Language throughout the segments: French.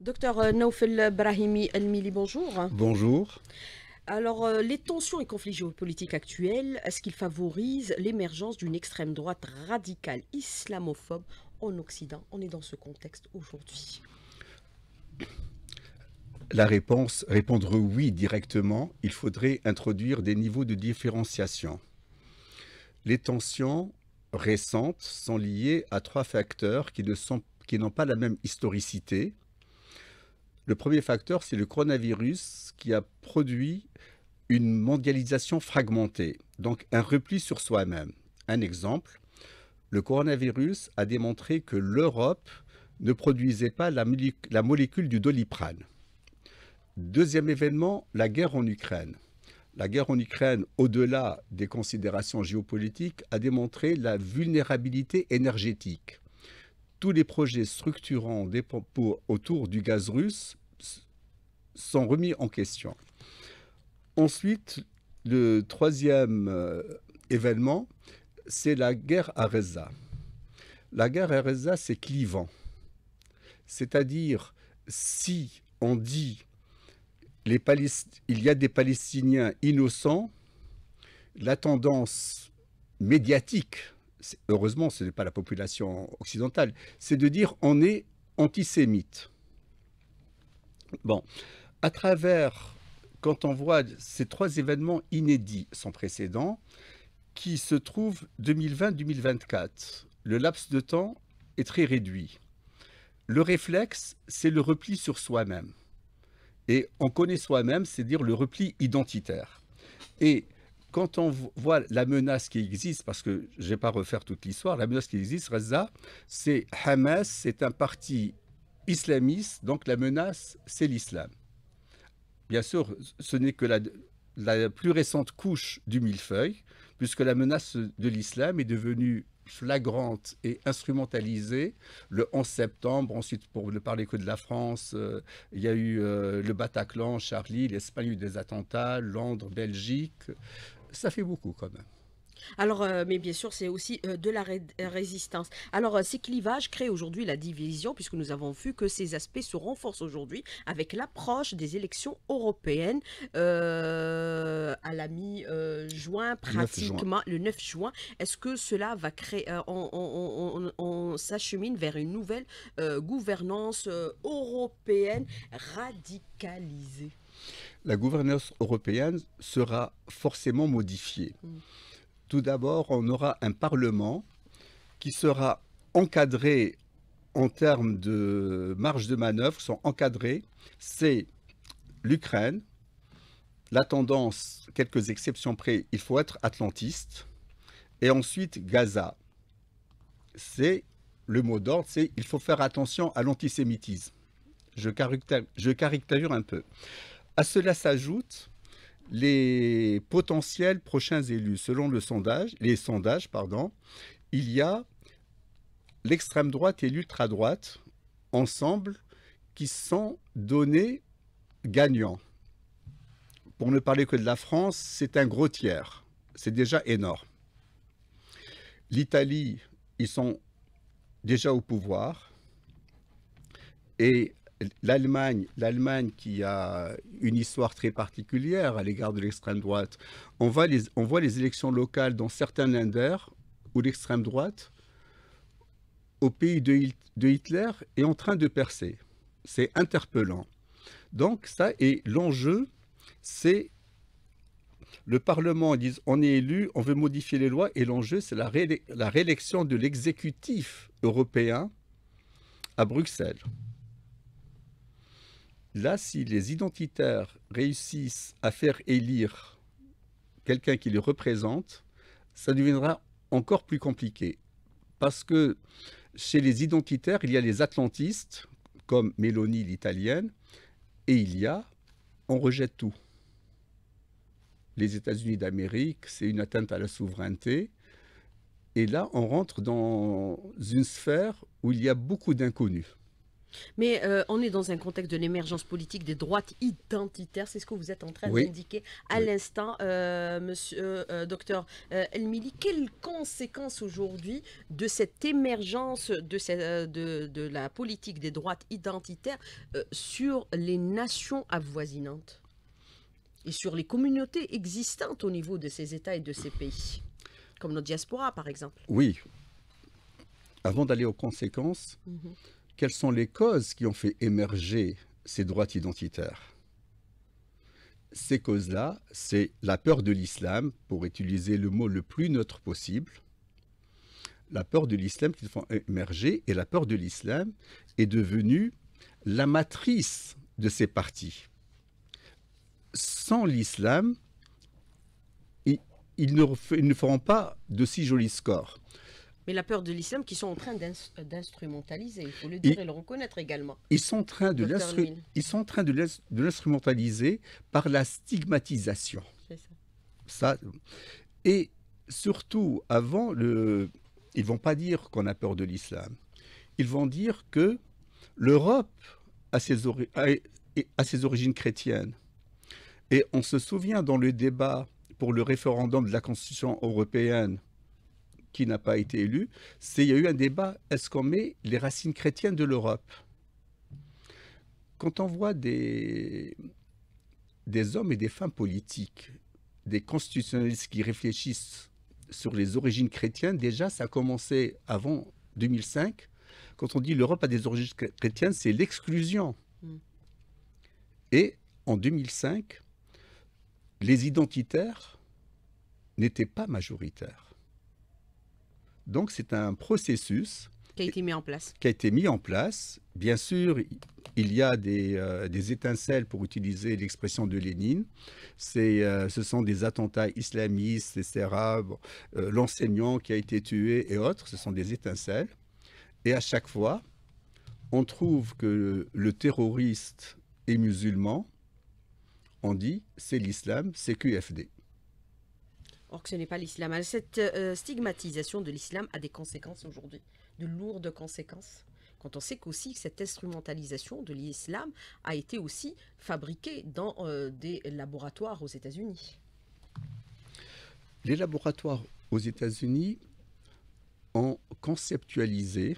Docteur euh, Naoufel Brahimi El Mili, bonjour. Bonjour. Alors, euh, les tensions et conflits géopolitiques actuels, est-ce qu'ils favorisent l'émergence d'une extrême droite radicale islamophobe en Occident On est dans ce contexte aujourd'hui. La réponse, répondre oui directement, il faudrait introduire des niveaux de différenciation. Les tensions récentes sont liées à trois facteurs qui qui n'ont pas la même historicité, le premier facteur, c'est le coronavirus qui a produit une mondialisation fragmentée, donc un repli sur soi-même. Un exemple, le coronavirus a démontré que l'Europe ne produisait pas la, molécule du doliprane. Deuxième événement, la guerre en Ukraine. La guerre en Ukraine, au-delà des considérations géopolitiques, a démontré la vulnérabilité énergétique tous les projets structurants autour du gaz russe sont remis en question. Ensuite, le troisième euh, événement, c'est la guerre à Reza. La guerre à Reza, c'est clivant. C'est-à-dire, si on dit les il y a des Palestiniens innocents, la tendance médiatique heureusement, ce n'est pas la population occidentale, c'est de dire on est antisémite. Bon, à travers, quand on voit ces trois événements inédits sans précédent, qui se trouvent 2020-2024, le laps de temps est très réduit. Le réflexe, c'est le repli sur soi-même. Et on connaît soi-même, c'est dire le repli identitaire. Et quand on voit la menace qui existe, parce que je ne vais pas refaire toute l'histoire, la menace qui existe, Reza, c'est Hamas, c'est un parti islamiste, donc la menace, c'est l'islam. Bien sûr, ce n'est que la, plus récente couche du millefeuille, puisque la menace de l'islam est devenue flagrante et instrumentalisée le 11 septembre. Ensuite, pour ne parler que de la France, euh, il y a eu euh, le Bataclan, Charlie, l'Espagne, des attentats, Londres, Belgique ça fait beaucoup quand même. Alors, euh, mais bien sûr, c'est aussi euh, de la euh, résistance. Alors, ces clivages créent aujourd'hui la division, puisque nous avons vu que ces aspects se renforcent aujourd'hui avec l'approche des élections européennes à la mi-juin, pratiquement le 9 juin. Est-ce que cela va créer, on, on s'achemine vers une nouvelle gouvernance européenne radicalisée la gouvernance européenne sera forcément modifiée. Mm. Tout d'abord, on aura un Parlement qui sera encadré en termes de marge de manœuvre, sont encadrés. C'est l'Ukraine, la tendance, quelques exceptions près, il faut être atlantiste. Et ensuite, Gaza. C'est le mot d'ordre, c'est il faut faire attention à l'antisémitisme. Je, je caricature un peu. À cela s'ajoutent les potentiels prochains élus. Selon le sondage, les sondages, pardon, il y a l'extrême droite et l'ultra-droite ensemble qui sont donnés gagnants. Pour ne parler que de la France, c'est un gros tiers. C'est déjà énorme. L'Italie, ils sont déjà au pouvoir. Et l'Allemagne, l'Allemagne qui a une histoire très particulière à l'égard de l'extrême droite, on voit, les, on voit les élections locales dans certains Länder où l'extrême droite, au pays de, Hitler, est en train de percer. C'est interpellant. Donc ça, et l'enjeu, c'est le Parlement, disent « on est élu, on veut modifier les lois, et l'enjeu, c'est la, la réélection de l'exécutif européen à Bruxelles. Là, si les identitaires réussissent à faire élire quelqu'un qui les représente, ça deviendra encore plus compliqué. Parce que chez les identitaires, il y a les atlantistes, comme Mélanie l'italienne, et il y a on rejette tout. Les États-Unis d'Amérique, c'est une atteinte à la souveraineté. Et là, on rentre dans une sphère où il y a beaucoup d'inconnus. Mais euh, on est dans un contexte de l'émergence politique des droites identitaires, c'est ce que vous êtes en train d'indiquer à l'instant, euh, monsieur, euh, docteur Elmili. Quelles conséquences aujourd'hui de cette émergence de, la politique des droites identitaires sur les nations avoisinantes et sur les communautés existantes au niveau de ces États et de ces pays, comme notre diaspora par exemple Oui. Avant d'aller aux conséquences, mhm quelles sont les causes qui ont fait émerger ces droites identitaires Ces causes-là, c'est la peur de l'islam, pour utiliser le mot le plus neutre possible, la peur de l'islam qui font émerger, et la peur de l'islam est devenue la matrice de ces partis. Sans l'islam, ils ne, feront pas de si jolis scores mais la peur de l'islam qu'ils sont en train euh, d'instrumentaliser. Il faut le dire et, le reconnaître également. Ils sont en train de l'instrumentaliser par la stigmatisation. ça. Et surtout, avant, le, ils vont pas dire qu'on a peur de l'islam. Ils vont dire que l'Europe a ses origines chrétiennes. Et on se souvient dans le débat pour le référendum de la Constitution européenne, qui n'a pas été élu, c'est qu'il y a eu un débat est-ce qu'on met les racines chrétiennes de l'Europe Quand on voit des, des hommes et des femmes politiques, des constitutionnalistes qui réfléchissent sur les origines chrétiennes, déjà ça a commencé avant 2005. Quand on dit l'Europe a des origines chrétiennes, c'est l'exclusion. Mm. Et en 2005, les identitaires n'étaient pas majoritaires. Donc c'est un processus qui a été mis en place. Qui a été mis en place. Bien sûr, il y a des, euh, étincelles, pour utiliser l'expression de Lénine. Euh, ce sont des attentats islamistes, etc. Euh, l'enseignant qui a été tué et autres, ce sont des étincelles. Et à chaque fois, on trouve que le terroriste est musulman. On dit, c'est l'islam, c'est QFD. Or que ce n'est pas l'islam. Ah, cette euh, stigmatisation de l'islam a des conséquences aujourd'hui, de lourdes conséquences. Quand on sait qu'aussi cette instrumentalisation de l'islam a été aussi fabriquée dans euh, des laboratoires aux États-Unis. Les laboratoires aux États-Unis ont conceptualisé.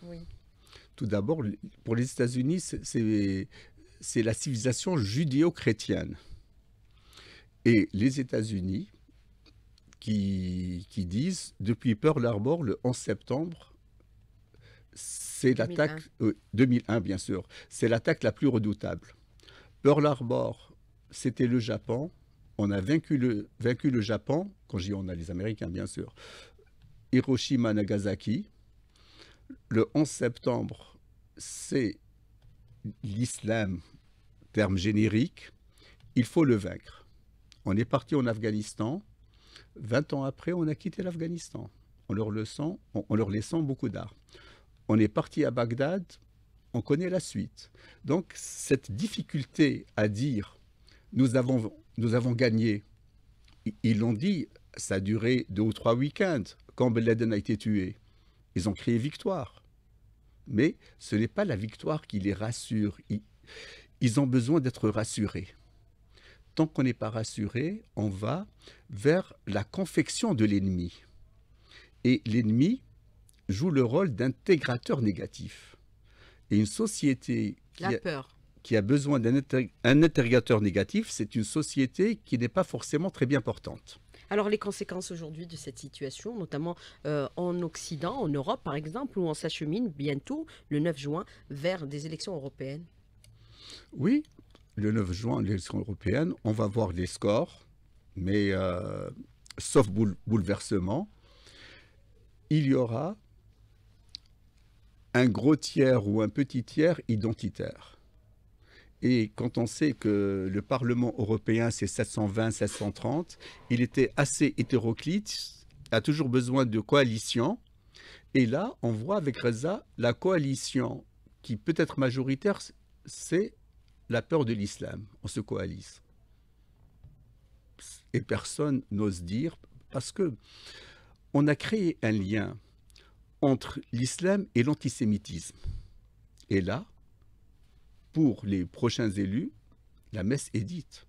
Tout d'abord, pour les États-Unis, c'est la civilisation judéo-chrétienne. Et les États-Unis qui, qui disent depuis Pearl Harbor, le 11 septembre, c'est l'attaque 2001 euh, bien sûr, c'est l'attaque la plus redoutable. Pearl Harbor, c'était le Japon. On a vaincu le, vaincu le Japon. Quand je dis on a les Américains, bien sûr. Hiroshima, Nagasaki. Le 11 septembre, c'est l'islam, terme générique. Il faut le vaincre. On est parti en Afghanistan. 20 ans après, on a quitté l'Afghanistan en leur, laissant, leur beaucoup d'art. On est parti à Bagdad, on connaît la suite. Donc cette difficulté à dire nous avons, nous avons gagné, ils l'ont dit, ça a duré deux ou trois week-ends quand Ben Laden a été tué. Ils ont crié victoire. Mais ce n'est pas la victoire qui les rassure. ils ont besoin d'être rassurés tant qu'on n'est pas rassuré, on va vers la confection de l'ennemi. Et l'ennemi joue le rôle d'intégrateur négatif. Et une société qui, a, besoin d'un intégrateur négatif, c'est une société qui n'est pas forcément très bien portante. Alors les conséquences aujourd'hui de cette situation, notamment euh, en Occident, en Europe par exemple, où on s'achemine bientôt, le 9 juin, vers des élections européennes Oui, le 9 juin, l'élection européenne, on va voir les scores, mais euh, sauf bouleversement, il y aura un gros tiers ou un petit tiers identitaire. Et quand on sait que le Parlement européen, c'est 720, 730, il était assez hétéroclite, a toujours besoin de coalitions. Et là, on voit avec Reza, la coalition qui peut être majoritaire, c'est la peur de l'islam, on se coalise. Et personne n'ose dire, parce que on a créé un lien entre l'islam et l'antisémitisme. Et là, pour les prochains élus, la messe est dite.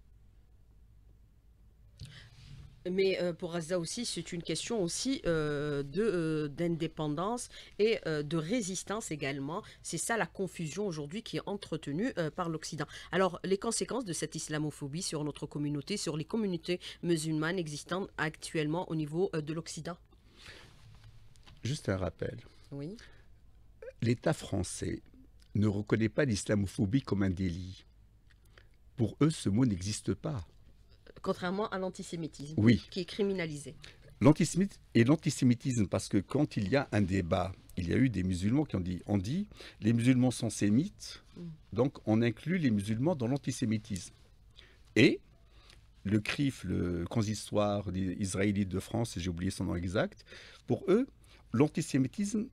Mais euh, pour Gaza aussi, c'est une question aussi euh, euh, d'indépendance et de résistance également. C'est ça la confusion aujourd'hui qui est entretenue par l'Occident. Alors, les conséquences de cette islamophobie sur notre communauté, sur les communautés musulmanes existantes actuellement au niveau de l'Occident Juste un rappel. Oui. L'État français ne reconnaît pas l'islamophobie comme un délit. Pour eux, ce mot n'existe pas. Contrairement à l'antisémitisme, qui est criminalisé. L'antisémitisme et l'antisémitisme, parce que quand il y a un débat, il y a eu des musulmans qui ont dit, on dit, les musulmans sont sémites, mm. donc on inclut les musulmans dans l'antisémitisme. Et le CRIF, le consistoire israélite de France, j'ai oublié son nom exact, pour eux, l'antisémitisme,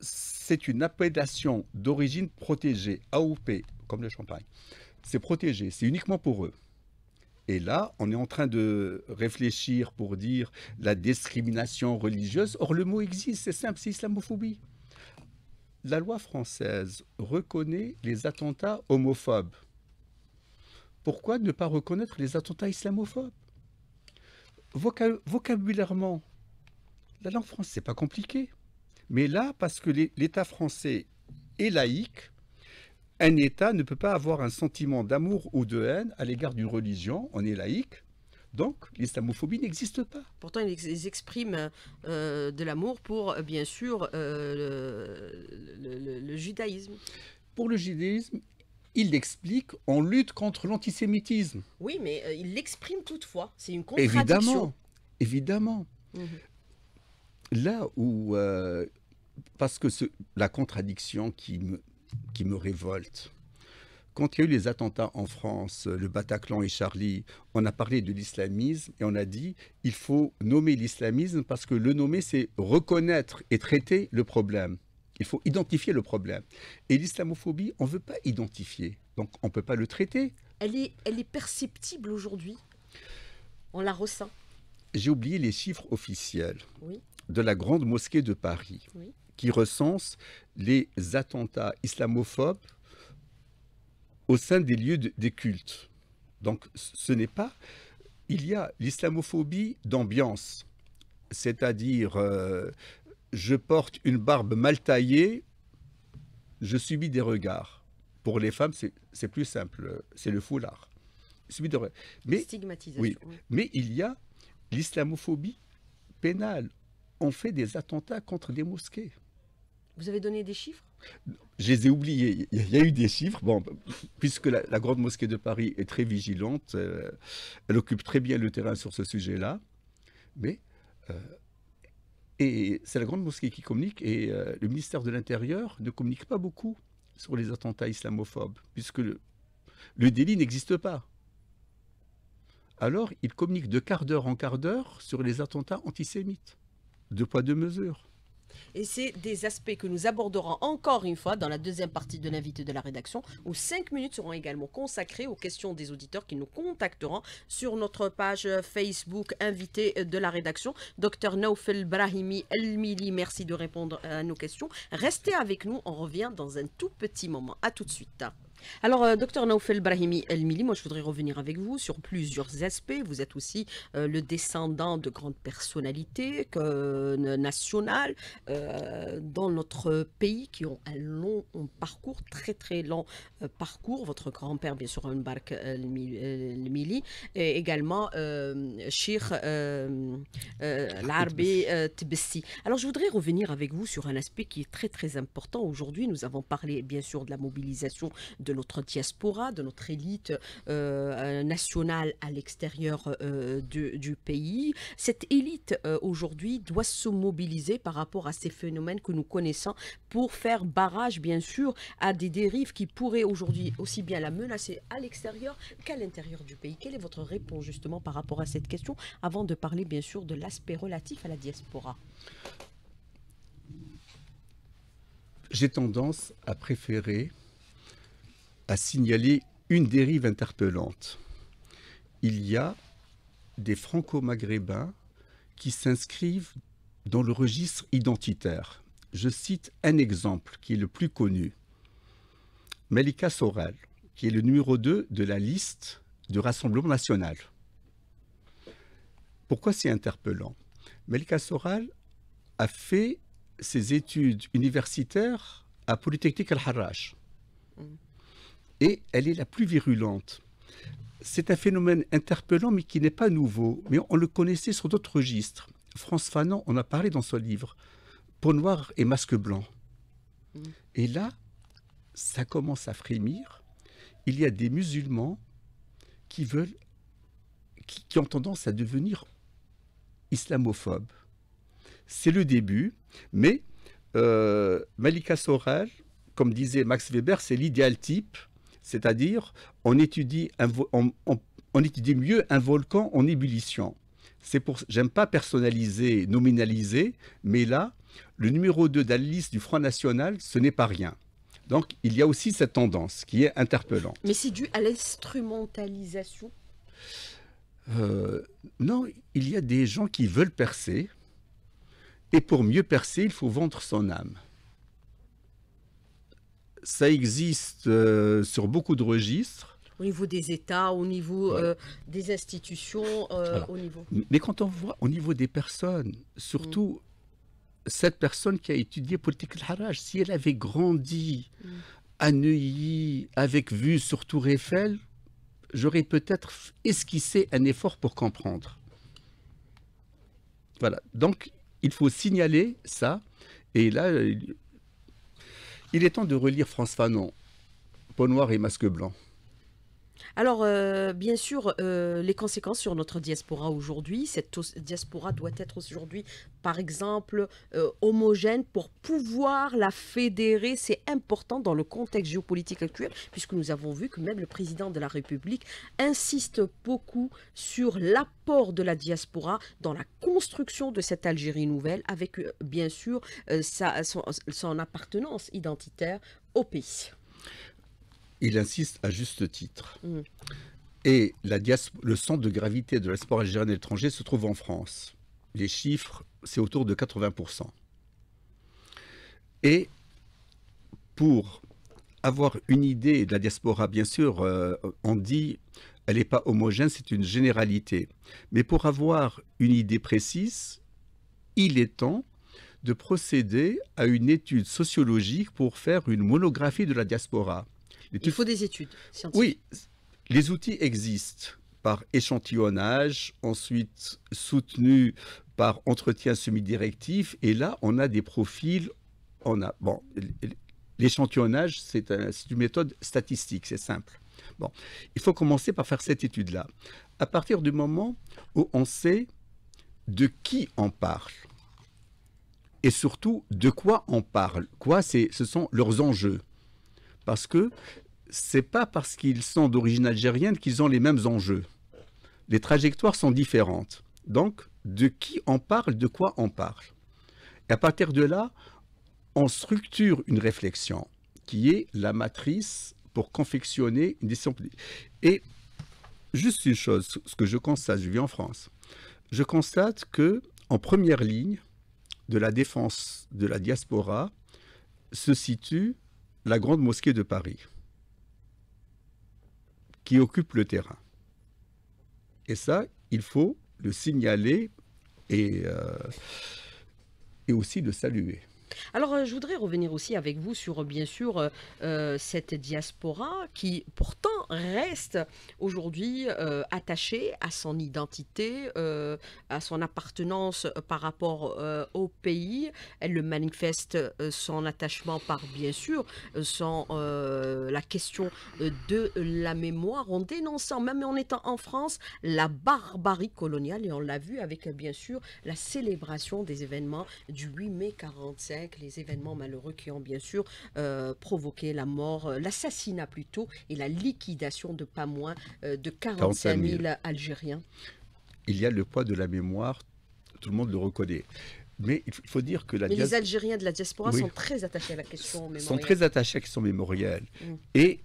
c'est une appellation d'origine protégée, AOP, comme le champagne. C'est protégé, c'est uniquement pour eux. Et là, on est en train de réfléchir pour dire la discrimination religieuse. Or, le mot existe, c'est simple, c'est islamophobie. La loi française reconnaît les attentats homophobes. Pourquoi ne pas reconnaître les attentats islamophobes Vocabulairement, la langue française, n'est pas compliqué. Mais là, parce que l'État français est laïque, un État ne peut pas avoir un sentiment d'amour ou de haine à l'égard d'une religion, on est laïque, donc l'islamophobie n'existe pas. Pourtant, ils expriment euh, de l'amour pour, euh, bien sûr, euh, le, judaïsme. Pour le judaïsme, il l'explique, on lutte contre l'antisémitisme. Oui, mais ils il l'exprime toutefois, c'est une contradiction. Évidemment, évidemment. Mhm. Là où, parce que la contradiction qui me, qui me révolte. Quand il y a eu les attentats en France, le Bataclan et Charlie, on a parlé de l'islamisme et on a dit il faut nommer l'islamisme parce que le nommer, c'est reconnaître et traiter le problème. Il faut identifier le problème. Et l'islamophobie, on ne veut pas identifier. Donc on ne peut pas le traiter. Elle est, perceptible aujourd'hui. On la ressent. J'ai oublié les chiffres officiels de la Grande Mosquée de Paris. Oui qui recense les attentats islamophobes au sein des lieux des cultes. Donc ce n'est pas... Il y a l'islamophobie d'ambiance, c'est-à-dire euh, je porte une barbe mal taillée, je subis des regards. Pour les femmes, c'est plus simple, c'est le foulard. mais, mais il y a l'islamophobie pénale. On fait des attentats contre des mosquées. Vous avez donné des chiffres Je les ai oubliés. Il y a eu des chiffres. Bon, puisque la, Grande Mosquée de Paris est très vigilante, euh, elle occupe très bien le terrain sur ce sujet-là. Mais. Euh, et c'est la Grande Mosquée qui communique et euh, le ministère de l'Intérieur ne communique pas beaucoup sur les attentats islamophobes, puisque le, le délit n'existe pas. Alors, il communique de quart d'heure en quart d'heure sur les attentats antisémites. de poids, deux mesures. Et c'est des aspects que nous aborderons encore une fois dans la deuxième partie de l'invité de la rédaction, où cinq minutes seront également consacrées aux questions des auditeurs qui nous contacteront sur notre page Facebook invité de la rédaction. Docteur Naufel Brahimi Elmili, merci de répondre à nos questions. Restez avec nous, on revient dans un tout petit moment. À tout de suite. Alors, euh, docteur Naoufel Brahimi El-Mili, moi je voudrais revenir avec vous sur plusieurs aspects. Vous êtes aussi euh, le descendant de grandes personnalités euh, nationales dans notre pays qui ont un long parcours, très très long parcours. Votre grand-père, bien sûr, Mbark El-Mili, et également Shir Larbi Tbessi. Alors, je voudrais revenir avec vous sur un aspect qui est très très important. Aujourd'hui, nous avons parlé bien sûr de la mobilisation de notre diaspora, de notre élite euh, euh, nationale à l'extérieur euh, du, pays. Cette élite aujourd'hui doit se mobiliser par rapport à ces phénomènes que nous connaissons pour faire barrage, bien sûr, à des dérives qui pourraient aujourd'hui aussi bien la menacer à l'extérieur qu'à l'intérieur du pays. Quelle est votre réponse justement par rapport à cette question avant de parler, bien sûr, de l'aspect relatif à la diaspora J'ai tendance à préférer a signalé une dérive interpellante. Il y a des franco-maghrébins qui s'inscrivent dans le registre identitaire. Je cite un exemple qui est le plus connu. Melika Soral, qui est le numéro 2 de la liste du Rassemblement national. Pourquoi c'est interpellant Melika Soral a fait ses études universitaires à Polytechnique al harraj mm et elle est la plus virulente. C'est un phénomène interpellant mais qui n'est pas nouveau, mais on le connaissait sur d'autres registres. France Fanon en a parlé dans son livre, Peau noire et masque blanc. Mm. Et là, ça commence à frémir. Il y a des musulmans qui veulent, qui, ont tendance à devenir islamophobes. C'est le début, mais euh, Malika Soral, comme disait Max Weber, c'est l'idéal type c'est-à-dire on étudie, mieux un volcan en ébullition. C'est pour, j'aime pas personnaliser, nominaliser, mais là, le numéro 2 de du Front National, ce n'est pas rien. Donc, il y a aussi cette tendance qui est interpellante. Mais c'est dû à l'instrumentalisation euh, Non, il y a des gens qui veulent percer. Et pour mieux percer, il faut vendre son âme ça existe euh, sur beaucoup de registres. Au niveau des États, au niveau euh, des institutions, euh, au niveau. Mais quand on voit au niveau des personnes, surtout mm. cette personne qui a étudié politique de haraj si elle avait grandi mm. à Neuilly, avec vue sur Tour Eiffel, j'aurais peut-être esquissé un effort pour comprendre. Voilà. Donc, il faut signaler ça. Et là, il est temps de relire France Fanon, Peau noire et masque blanc. Alors, euh, bien sûr, euh, les conséquences sur notre diaspora aujourd'hui, cette diaspora doit être aujourd'hui, par exemple, euh, homogène pour pouvoir la fédérer. C'est important dans le contexte géopolitique actuel, puisque nous avons vu que même le président de la République insiste beaucoup sur l'apport de la diaspora dans la construction de cette Algérie nouvelle, avec bien sûr sa, son appartenance identitaire au pays il insiste à juste titre. Mm. Et la le centre de gravité de la diaspora algérienne à l'étranger se trouve en France. Les chiffres, c'est autour de 80%. Et pour avoir une idée de la diaspora, bien sûr, euh, on dit elle n'est pas homogène, c'est une généralité. Mais pour avoir une idée précise, il est temps de procéder à une étude sociologique pour faire une monographie de la diaspora. Il faut des études scientifiques. Oui, les outils existent par échantillonnage, ensuite soutenu par entretien semi-directif, et là, on a des profils. On a, l'échantillonnage, c'est une méthode statistique, c'est simple. Bon, il faut commencer par faire cette étude-là. À partir du moment où on sait de qui on parle, et surtout de quoi on parle, quoi ce sont leurs enjeux parce que c'est pas parce qu'ils sont d'origine algérienne qu'ils ont les mêmes enjeux. Les trajectoires sont différentes. Donc, de qui on parle, de quoi on parle. Et à partir de là, on structure une réflexion qui est la matrice pour confectionner une discipline. Et juste une chose, ce que je constate, je vis en France, je constate que en première ligne de la défense de la diaspora se situe la grande mosquée de Paris, qui occupe le terrain. Et ça, il faut le signaler et, euh, et aussi le saluer. Alors, euh, je voudrais revenir aussi avec vous sur, euh, bien sûr, euh, cette diaspora qui, pourtant, reste aujourd'hui attachée à son identité, à son appartenance par rapport au pays. Elle manifeste son attachement par, bien sûr, sans la question de la mémoire, en dénonçant, même en étant en France, la barbarie coloniale. Et on l'a vu avec, bien sûr, la célébration des événements du 8 mai 45 les événements malheureux qui ont bien sûr euh, provoqué la mort, euh, l'assassinat plutôt, et la liquidation de pas moins euh, de 45 000 Algériens. Il y a le poids de la mémoire, tout le monde le reconnaît. Mais il faut dire que la les Algériens de la diaspora sont très attachés à la question mémorielle. Sont très attachés à la question mémorielle. Mm. Et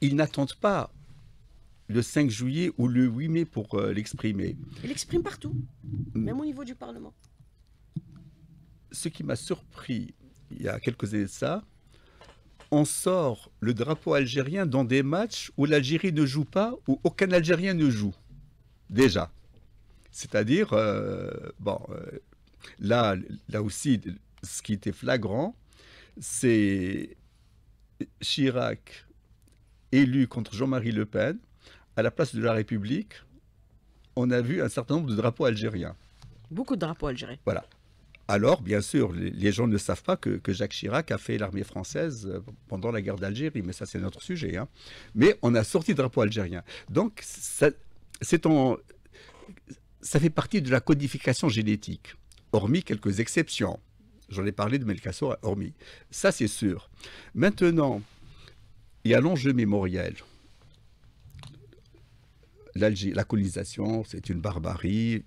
ils n'attendent pas le 5 juillet ou le 8 mai pour l'exprimer. Ils l'expriment partout, mm. même au niveau du Parlement ce qui m'a surpris il y a quelques années de ça, on sort le drapeau algérien dans des matchs où l'Algérie ne joue pas, où aucun Algérien ne joue. Déjà. C'est-à-dire, euh, bon, euh, là, là aussi, ce qui était flagrant, c'est Chirac élu contre Jean-Marie Le Pen à la place de la République. On a vu un certain nombre de drapeaux algériens. Beaucoup de drapeaux algériens. Voilà. Alors, bien sûr, les gens ne savent pas que, Jacques Chirac a fait l'armée française euh, pendant la guerre d'Algérie, mais ça c'est notre sujet. Hein. Mais on a sorti le drapeau algérien. Donc, ça, ça fait partie de la codification génétique, hormis quelques exceptions. J'en ai parlé de Melkassor, hormis. Ça c'est sûr. Maintenant, il y a l'enjeu mémoriel la colonisation, c'est une barbarie,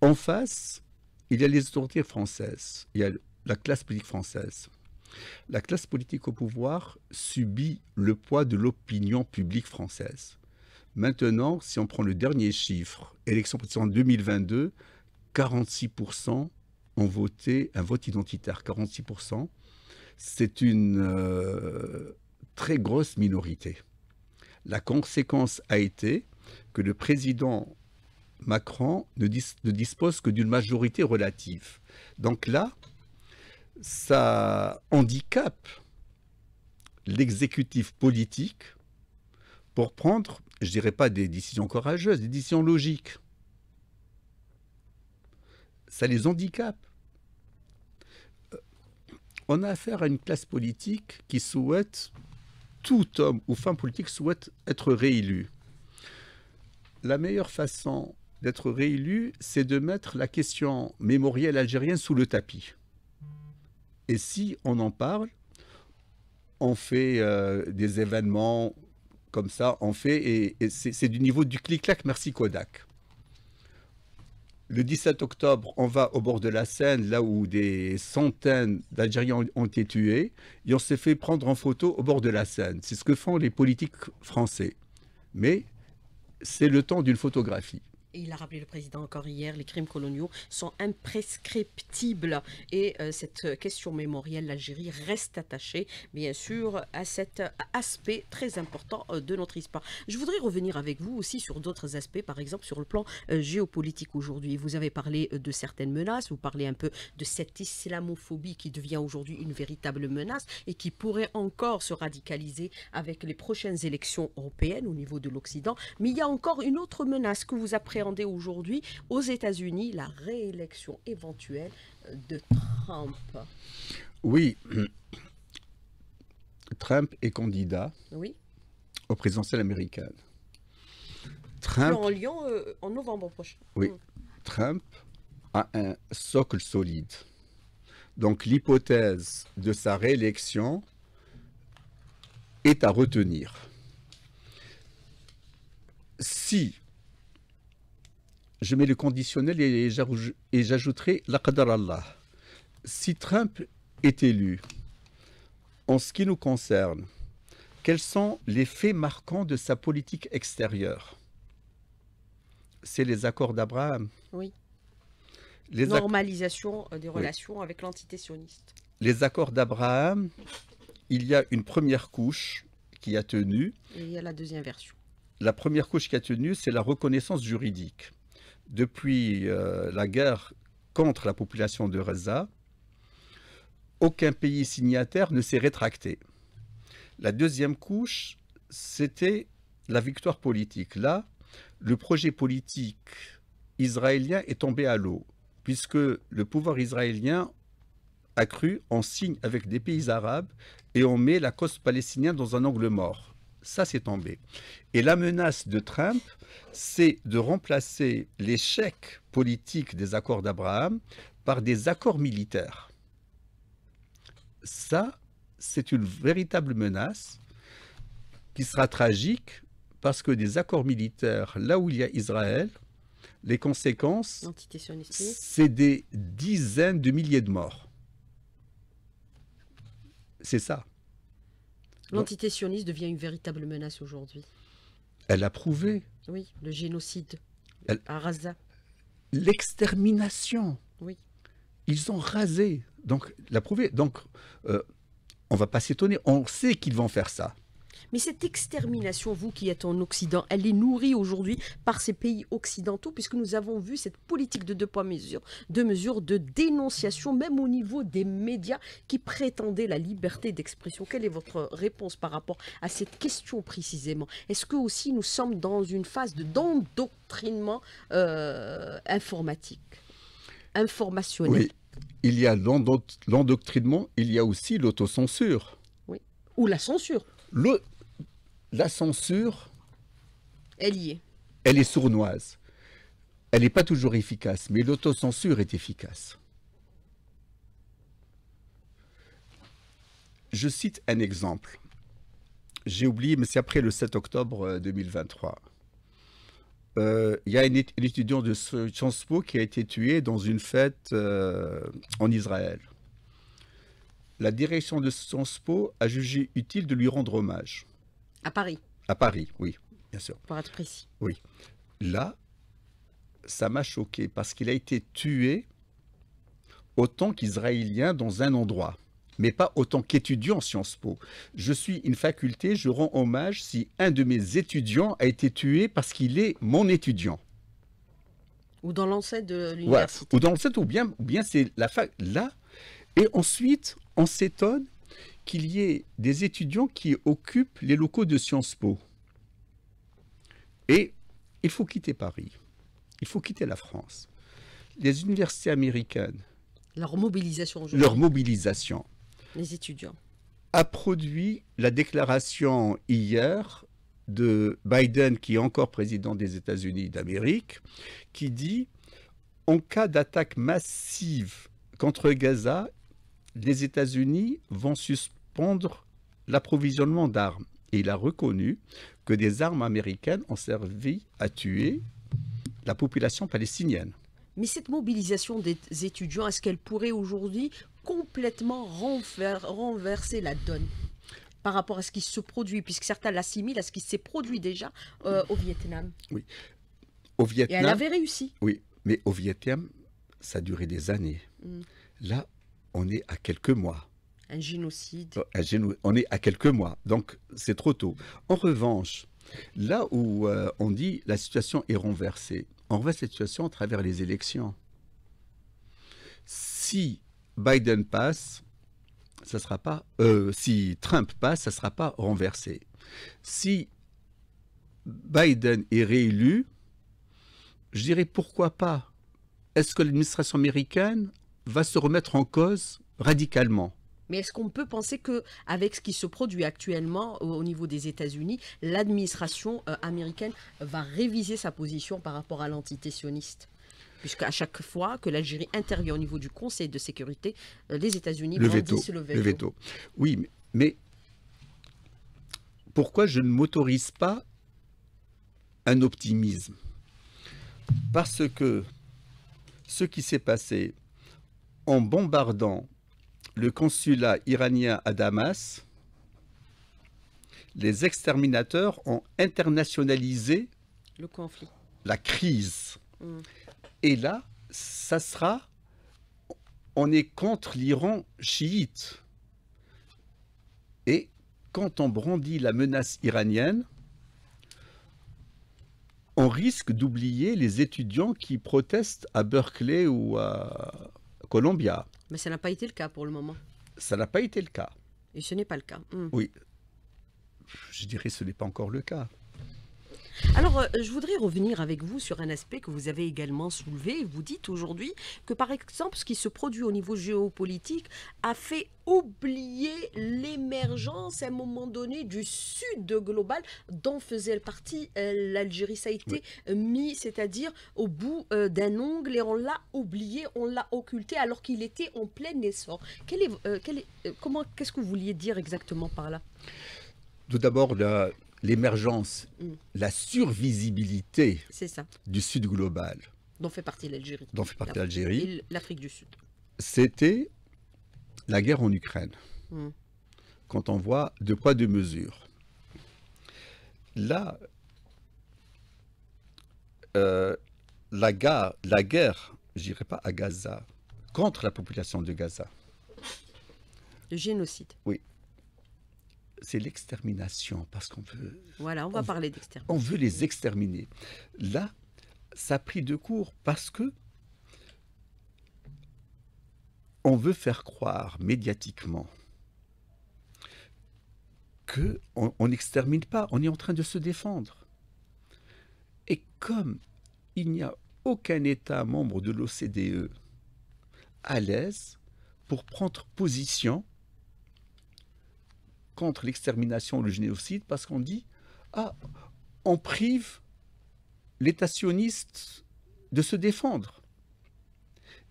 En face, il y a les autorités françaises, il y a la classe politique française. La classe politique au pouvoir subit le poids de l'opinion publique française. Maintenant, si on prend le dernier chiffre, élection présidentielle 2022, 46% ont voté un vote identitaire, 46%. C'est une euh, très grosse minorité. La conséquence a été que le président Macron ne, dispose que d'une majorité relative. Donc là, ça handicape l'exécutif politique pour prendre, je dirais pas des décisions courageuses, des décisions logiques. Ça les handicape. Euh, on a affaire à une classe politique qui souhaite, tout homme ou femme politique souhaite être réélu. La meilleure façon d'être réélu, c'est de mettre la question mémorielle algérienne sous le tapis. Et si on en parle, on fait euh, des événements comme ça, on fait, et, c'est du niveau du clic-clac, merci Kodak. Le 17 octobre, on va au bord de la Seine, là où des centaines d'Algériens ont, ont été tués, et on s'est fait prendre en photo au bord de la Seine. C'est ce que font les politiques français. Mais c'est le temps d'une photographie il a rappelé le président encore hier, les crimes coloniaux sont imprescriptibles. Et euh, cette question mémorielle, l'Algérie reste attachée, bien sûr, à cet aspect très important euh, de notre histoire. Je voudrais revenir avec vous aussi sur d'autres aspects, par exemple sur le plan euh, géopolitique aujourd'hui. Vous avez parlé de certaines menaces, vous parlez un peu de cette islamophobie qui devient aujourd'hui une véritable menace et qui pourrait encore se radicaliser avec les prochaines élections européennes au niveau de l'Occident. Mais il y a encore une autre menace que vous appréhendez aujourd'hui aux États-Unis la réélection éventuelle de Trump Oui. Trump est candidat oui. au présidentiel américaines. Trump, en Lyon euh, en novembre prochain. Oui. Mm. Trump a un socle solide. Donc l'hypothèse de sa réélection est à retenir. Si je mets le conditionnel et, j'ajouterai la qadar Allah. Si Trump est élu, en ce qui nous concerne, quels sont les faits marquants de sa politique extérieure C'est les accords d'Abraham. Oui. Les Normalisation euh, des relations avec l'entité sioniste. Les accords d'Abraham, il y a une première couche qui a tenu. Et il y a la deuxième version. La première couche qui a tenu, c'est la reconnaissance juridique depuis euh, la guerre contre la population de Reza, aucun pays signataire ne s'est rétracté. La deuxième couche, c'était la victoire politique. Là, le projet politique israélien est tombé à l'eau, puisque le pouvoir israélien a cru, en signe avec des pays arabes et on met la cause palestinienne dans un angle mort ça c'est tombé. Et la menace de Trump, c'est de remplacer l'échec politique des accords d'Abraham par des accords militaires. Ça, c'est une véritable menace qui sera tragique parce que des accords militaires, là où il y a Israël, les conséquences, c'est des dizaines de milliers de morts. C'est ça. L'entité sioniste devient une véritable menace aujourd'hui. Elle a prouvé. Oui, le génocide Elle... à Raza. L'extermination. Oui. Ils ont rasé. Donc, l'a prouvé. Donc, euh, on ne va pas s'étonner. On sait qu'ils vont faire ça. Mais cette extermination, vous qui êtes en Occident, elle est nourrie aujourd'hui par ces pays occidentaux, puisque nous avons vu cette politique de deux poids mesures, de mesures de dénonciation, même au niveau des médias qui prétendaient la liberté d'expression. Quelle est votre réponse par rapport à cette question précisément Est-ce que aussi nous sommes dans une phase de d'endoctrinement euh, informatique, informationnel oui. Il y a l'endoctrinement, il y a aussi l'autocensure. Oui. Ou la censure la censure... Elle est. Elle est sournoise. Elle n'est pas toujours efficace, mais l'autocensure est efficace. Je cite un exemple. J'ai oublié, mais c'est après le 7 octobre 2023. Euh, euh, il y a un étudiant de Sciences qui a été tué dans une fête euh, en Israël la direction de Sciences Po a jugé utile de lui rendre hommage. À Paris À Paris, oui, bien sûr. Pour être précis. Oui. Là, ça m'a choqué parce qu'il a été tué autant qu'israélien dans un endroit, mais pas autant qu'étudiant Sciences Po. Je suis une faculté, je rends hommage si un de mes étudiants a été tué parce qu'il est mon étudiant. Ou dans l'ancêtre de l'université. ou dans l'ancêtre, ou bien, ou bien c'est la fac. Là, et ensuite, on s'étonne qu'il y ait des étudiants qui occupent les locaux de Sciences Po. Et il faut quitter Paris, il faut quitter la France. Les universités américaines. Leur mobilisation. Leur mobilisation. Les étudiants. A produit la déclaration hier de Biden, qui est encore président des États-Unis d'Amérique, qui dit en cas d'attaque massive contre Gaza, les États-Unis vont suspendre l'approvisionnement d'armes. Et il a reconnu que des armes américaines ont servi à tuer la population palestinienne. Mais cette mobilisation des étudiants, est-ce qu'elle pourrait aujourd'hui complètement renverser la donne par rapport à ce qui se produit, puisque certains l'assimilent à ce qui s'est produit déjà euh, au Vietnam Oui. Au Vietnam, Et elle avait réussi. Oui, mais au Vietnam, ça a duré des années. Mm. Là, on est à quelques mois. Un génocide. Oh, on est à quelques mois, donc c'est trop tôt. En revanche, là où euh, on dit la situation est renversée, on voit cette situation à travers les élections. Si Biden passe, ça sera pas. Euh, si Trump passe, ça sera pas renversé. Si Biden est réélu, je dirais pourquoi pas. Est-ce que l'administration américaine va se remettre en cause radicalement. Mais est-ce qu'on peut penser que, avec ce qui se produit actuellement au, niveau des États-Unis, l'administration euh, américaine va réviser sa position par rapport à l'entité sioniste Puisqu'à chaque fois que l'Algérie intervient au niveau du Conseil de sécurité, euh, les États-Unis le veto, le veto. Oui, mais pourquoi je ne m'autorise pas un optimisme Parce que ce qui s'est passé en bombardant le consulat iranien à Damas, les exterminateurs ont internationalisé le conflit, la crise. Mm. Et là, ça sera, on est contre l'Iran chiite. Et quand on brandit la menace iranienne, on risque d'oublier les étudiants qui protestent à Berkeley ou à, mais ça n'a pas été le cas pour le moment. Ça n'a pas été le cas. Et ce n'est pas le cas. Hmm. Oui. Je dirais ce n'est pas encore le cas. Alors, euh, je voudrais revenir avec vous sur un aspect que vous avez également soulevé. Vous dites aujourd'hui que, par exemple, ce qui se produit au niveau géopolitique a fait oublier l'émergence à un moment donné du sud global dont faisait partie euh, l'Algérie. Ça a été euh, mis, c'est-à-dire au bout d'un ongle et on l'a oublié, on l'a occulté alors qu'il était en plein essor. comment, qu'est-ce que vous vouliez dire exactement par là Tout d'abord, la, l'émergence, mm. la survisibilité du Sud global. Dont fait partie l'Algérie. Dont fait partie l'Algérie. L'Afrique du Sud. C'était la guerre en Ukraine. Mm. Quand on voit de quoi de mesures. Là, euh, la, guerre, la guerre, pas à Gaza, contre la population de Gaza. Le génocide. Oui, c'est l'extermination, parce qu'on veut... Voilà, on va parler d'extermination. On veut les exterminer. Là, ça a pris de court parce que on veut faire croire médiatiquement que on n'extermine pas, on est en train de se défendre. Et comme il n'y a aucun État membre de l'OCDE à l'aise pour prendre position contre l'extermination le génocide parce qu'on dit ah, on prive l'État sioniste de se défendre.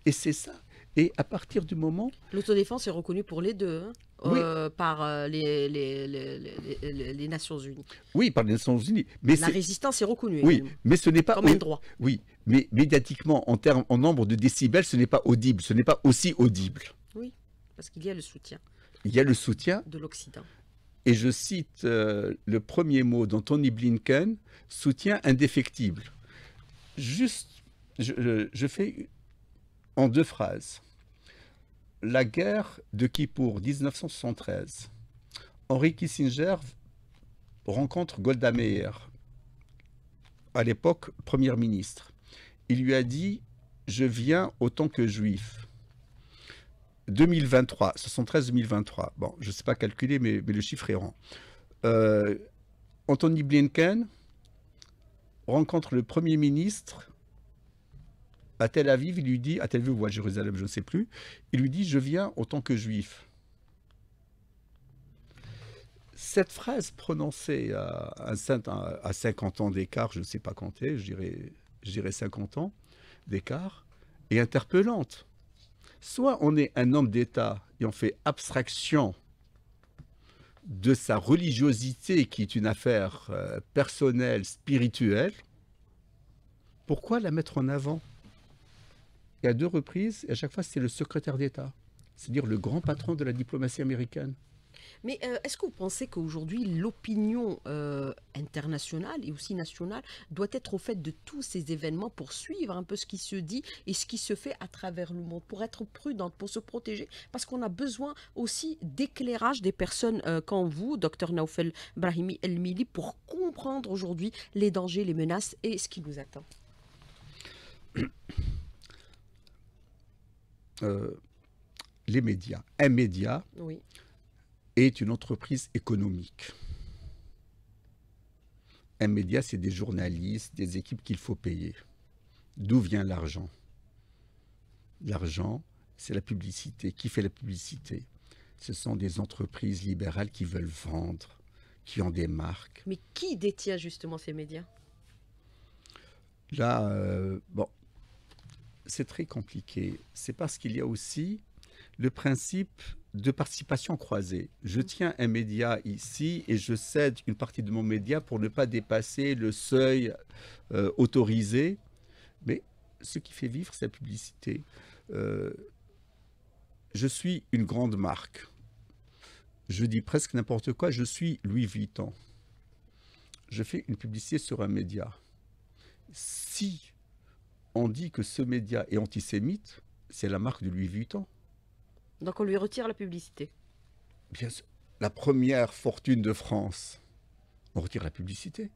Et c'est ça. Et à partir du moment... L'autodéfense est reconnue pour les deux, hein, euh, par euh, les, Nations Unies. Oui, par les Nations Unies. Mais La résistance est reconnue. Oui, mais ce n'est pas... un droit. Oui, mais médiatiquement, en, termes, en nombre de décibels, ce n'est pas audible, ce n'est pas aussi audible. Oui, parce qu'il y a le soutien. Il y a le soutien. De l'Occident et je cite euh, le premier mot dont Blinken soutien indéfectible. Juste, je, fais en deux phrases. La guerre de Kippour 1973. Henri Kissinger rencontre Golda Meir, à l'époque Premier ministre. Il lui a dit « Je viens autant que juif ». 2023, 73-2023, bon, je ne sais pas calculer, mais, le chiffre est rond. Euh, Anthony Blinken rencontre le Premier ministre à Tel Aviv, il lui dit, à Tel Aviv ou à Jérusalem, je ne sais plus, il lui dit, je viens en tant que juif. Cette phrase prononcée à, 50 ans d'écart, je ne sais pas compter, je je dirais 50 ans d'écart, est interpellante. Soit on est un homme d'État et on fait abstraction de sa religiosité qui est une affaire euh, personnelle, spirituelle, pourquoi la mettre en avant Et à deux reprises, et à chaque fois, c'est le secrétaire d'État, c'est-à-dire le grand patron de la diplomatie américaine. Mais euh, est-ce que vous pensez qu'aujourd'hui, l'opinion euh, internationale et aussi nationale doit être au fait de tous ces événements pour suivre un peu ce qui se dit et ce qui se fait à travers le monde, pour être prudente, pour se protéger Parce qu'on a besoin aussi d'éclairage des personnes euh, comme vous, docteur Naoufel Brahimi El-Mili, pour comprendre aujourd'hui les dangers, les menaces et ce qui nous attend. les médias. Un média, oui est une entreprise économique. Un média, c'est des journalistes, des équipes qu'il faut payer. D'où vient l'argent L'argent, c'est la publicité. Qui fait la publicité Ce sont des entreprises libérales qui veulent vendre, qui ont des marques. Mais qui détient justement ces médias Là, euh, bon, c'est très compliqué. C'est parce qu'il y a aussi le principe de participation croisée. Je tiens un média ici et je cède une partie de mon média pour ne pas dépasser le seuil euh, autorisé. Mais ce qui fait vivre, sa publicité. Euh, je suis une grande marque. Je dis presque n'importe quoi. Je suis Louis Vuitton. Je fais une publicité sur un média. Si on dit que ce média est antisémite, c'est la marque de Louis Vuitton. Donc on lui retire la publicité. Bien sûr. La première fortune de France, on retire la publicité.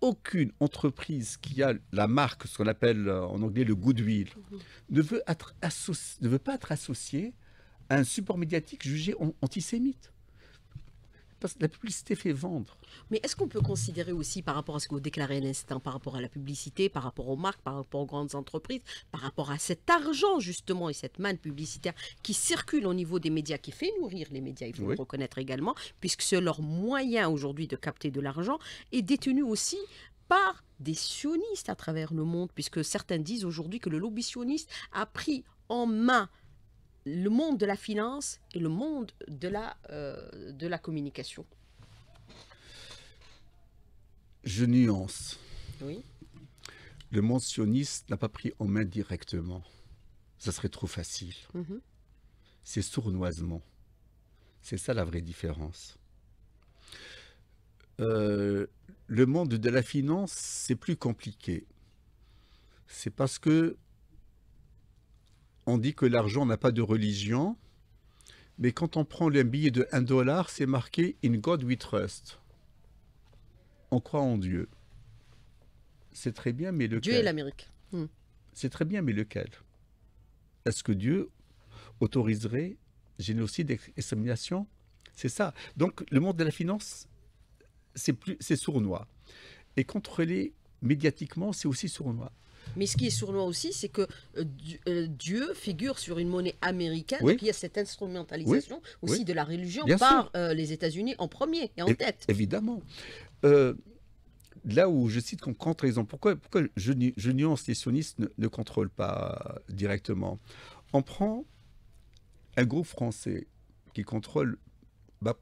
Aucune entreprise qui a la marque, ce qu'on appelle euh, en anglais le goodwill, mhm. ne veut pas être associée à un support médiatique jugé antisémite. Parce que la publicité fait vendre. Mais est-ce qu'on peut considérer aussi par rapport à ce que vous déclarez à l'instant, hein, par rapport à la publicité, par rapport aux marques, par rapport aux grandes entreprises, par rapport à cet argent justement et cette manne publicitaire qui circule au niveau des médias, qui fait nourrir les médias, il faut le reconnaître également, puisque c'est leur moyen aujourd'hui de capter de l'argent, est détenu aussi par des sionistes à travers le monde, puisque certains disent aujourd'hui que le lobby sioniste a pris en main le monde de la finance et le monde de la, euh, de la communication Je nuance. Oui. Le monde sioniste n'a pas pris en main directement. Ça serait trop facile. Mhm. C'est sournoisement. C'est ça la vraie différence. Euh, le monde de la finance, c'est plus compliqué. C'est parce que on dit que l'argent n'a pas de religion, mais quand on prend le billet de 1 dollar, c'est marqué In God we trust. On croit en Dieu. C'est très bien, mais lequel Dieu et l'Amérique. Hmm. C'est très bien, mais lequel Est-ce que Dieu autoriserait génocide et extermination C'est ça. Donc le monde de la finance, c'est sournois. Et contrôler médiatiquement, c'est aussi sournois. Mais ce qui est sournois aussi, c'est que euh, euh, Dieu figure sur une monnaie américaine. Oui. il y a cette instrumentalisation aussi de la religion par euh, les États-Unis en premier et en tête. Évidemment. là où je cite qu'on contre raison. pourquoi, pourquoi je, je, nuance les sionistes ne, contrôle contrôlent pas directement On prend un groupe français qui contrôle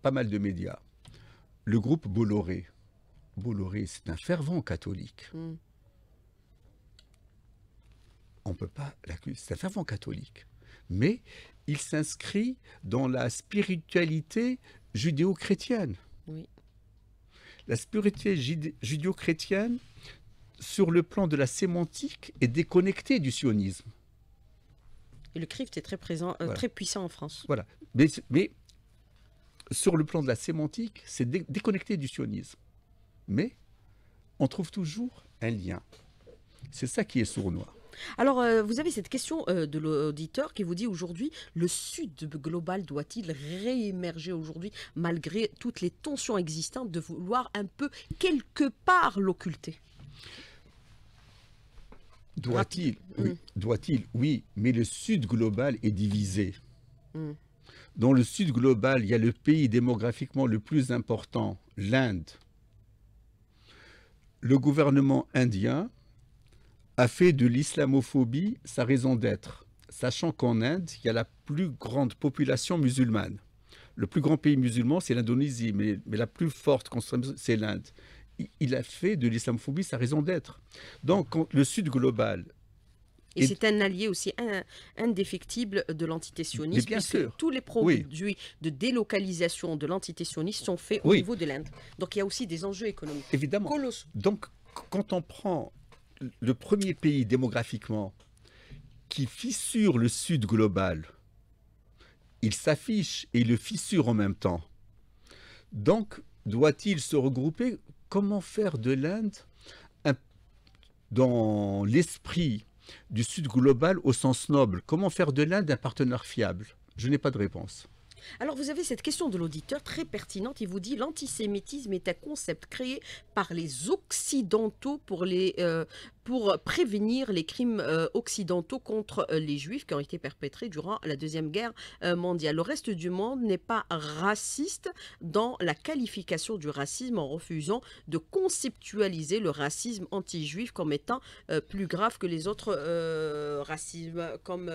pas mal de médias, le groupe Bolloré. Bolloré, c'est un fervent catholique. Hmm on ne peut pas l'accuser. C'est un fervent catholique, mais il s'inscrit dans la spiritualité judéo-chrétienne. Oui. La spiritualité judéo-chrétienne, sur le plan de la sémantique, est déconnectée du sionisme. Et le CRIFT est très, présent, euh, très puissant en France. Voilà. Mais, sur le plan de la sémantique, c'est déconnecté du sionisme. Mais on trouve toujours un lien. C'est ça qui est sournois. Alors, euh, vous avez cette question euh, de l'auditeur qui vous dit aujourd'hui, le Sud global doit-il réémerger aujourd'hui malgré toutes les tensions existantes de vouloir un peu quelque part l'occulter Doit-il oui, mm. Doit-il Oui, mais le Sud global est divisé. Mm. Dans le Sud global, il y a le pays démographiquement le plus important, l'Inde. Le gouvernement indien a fait de l'islamophobie sa raison d'être, sachant qu'en Inde, il y a la plus grande population musulmane. Le plus grand pays musulman, c'est l'Indonésie, mais, la plus forte, c'est l'Inde. Il a fait de l'islamophobie sa raison d'être. Donc, le Sud global et, c'est un allié aussi indéfectible de l'entité sioniste, bien sûr. tous les produits de délocalisation de l'entité sioniste sont faits au niveau de l'Inde. Donc il y a aussi des enjeux économiques Évidemment. colossaux. Donc quand on prend le premier pays démographiquement qui fissure le Sud global. Il s'affiche et le fissure en même temps. Donc, doit-il se regrouper Comment faire de l'Inde dans l'esprit du Sud global au sens noble Comment faire de l'Inde un partenaire fiable Je n'ai pas de réponse. Alors vous avez cette question de l'auditeur très pertinente. Il vous dit l'antisémitisme est un concept créé par les Occidentaux pour les euh, pour prévenir les crimes euh, occidentaux contre euh, les juifs qui ont été perpétrés durant la Deuxième Guerre euh, mondiale. Le reste du monde n'est pas raciste dans la qualification du racisme en refusant de conceptualiser le racisme anti-juif comme étant plus grave que les autres racismes. Comme,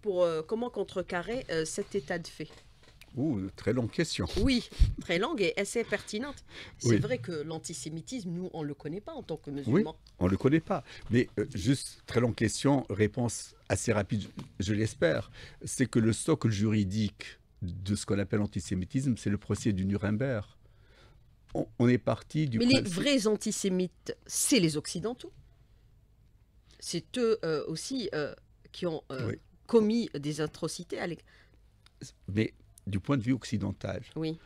pour, comment contrecarrer cet état de fait Ouh, très longue question. Oui, très longue et assez pertinente. C'est vrai que l'antisémitisme, nous, on ne le connaît pas en tant que musulmans. Oui, on ne le connaît pas. Mais euh, juste, très longue question, réponse assez rapide, je l'espère. C'est que le socle juridique de ce qu'on appelle l'antisémitisme, c'est le procès du Nuremberg. On, est parti du... Mais les vrais antisémites, c'est les Occidentaux. C'est eux euh, aussi euh, qui ont commis des atrocités à mais du point de vue occidental, oui.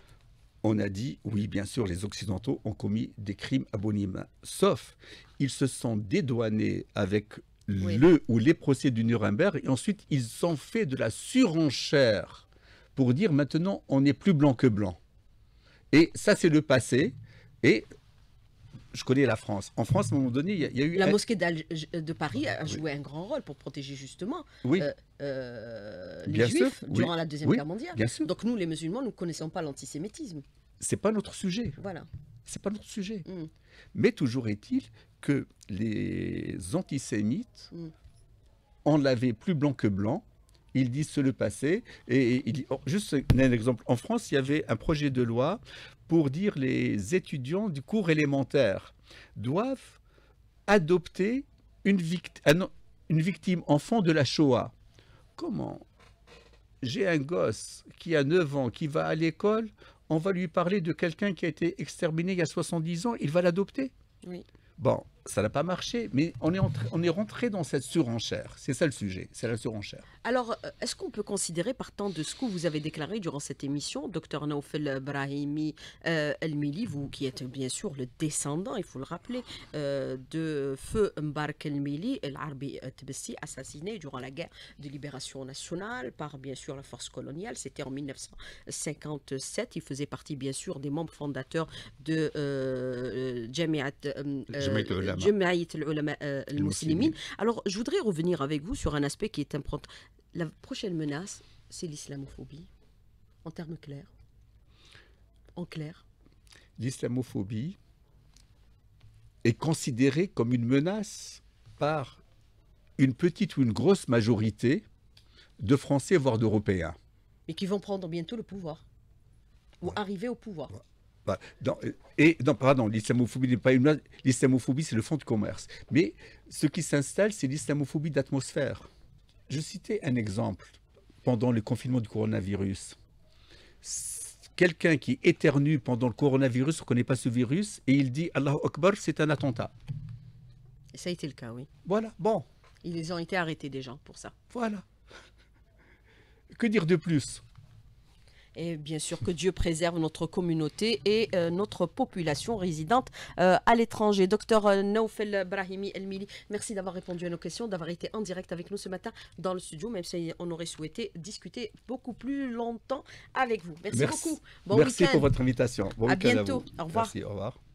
on a dit, oui, bien sûr, les Occidentaux ont commis des crimes abonymes. Sauf, ils se sont dédouanés avec le ou les procès du Nuremberg, et ensuite, ils ont fait de la surenchère pour dire, maintenant, on n'est plus blanc que blanc. Et ça, c'est le passé. Et je connais la France. En France, à un moment donné, il y, a, eu... La mosquée de Paris a joué un grand rôle pour protéger justement oui. Euh, euh, les Juifs durant la Deuxième Guerre mondiale. Donc nous, les musulmans, nous ne connaissons pas l'antisémitisme. C'est pas notre sujet. Voilà. C'est pas notre sujet. Mm. Mais toujours est-il que les antisémites mm. en lavaient plus blanc que blanc. Ils disent se le passé Et, oh, juste un exemple. En France, il y avait un projet de loi pour dire les étudiants du cours élémentaire doivent adopter une ah victime enfant de la Shoah. Comment j'ai un gosse qui a 9 ans, qui va à l'école, on va lui parler de quelqu'un qui a été exterminé il y a 70 ans, il va l'adopter Oui. Bon, ça n'a pas marché, mais on est, on est rentré dans cette surenchère. C'est ça le sujet, c'est la surenchère. Alors, euh, est-ce qu'on peut considérer, partant de ce que vous avez déclaré durant cette émission, docteur Naufel Brahimi euh, El-Mili, vous qui êtes bien sûr le descendant, il faut le rappeler, euh, de feu Mbark El-Mili, l'Arbi Tbessi, assassiné durant la guerre de libération nationale par bien sûr la force coloniale, c'était en 1957, il faisait partie bien sûr des membres fondateurs de euh, al-Ulama Alors, je voudrais revenir avec vous sur un aspect qui est important la prochaine menace, c'est l'islamophobie, en termes clairs. En clair. L'islamophobie est considérée comme une menace par une petite ou une grosse majorité de Français, voire d'Européens. Mais qui vont prendre bientôt le pouvoir, ou arriver au pouvoir. Bah, euh, et non, pardon, l'islamophobie n'est pas une L'islamophobie, c'est le fond de commerce. Mais ce qui s'installe, c'est l'islamophobie d'atmosphère. Je citais un exemple pendant le confinement du coronavirus. Quelqu'un qui éternue pendant le coronavirus, on ne connaît pas ce virus, et il dit Allahu Akbar, c'est un attentat. ça a été le cas, oui. Voilà, bon. Ils ont été arrêtés des gens pour ça. Voilà. Que dire de plus et bien sûr que Dieu préserve notre communauté et euh, notre population résidente euh, à l'étranger. Docteur euh, Naoufel Brahimi Elmili, merci d'avoir répondu à nos questions, d'avoir été en direct avec nous ce matin dans le studio, même si on aurait souhaité discuter beaucoup plus longtemps avec vous. Merci, beaucoup. merci pour votre invitation. à bientôt. Au revoir. Merci, au revoir.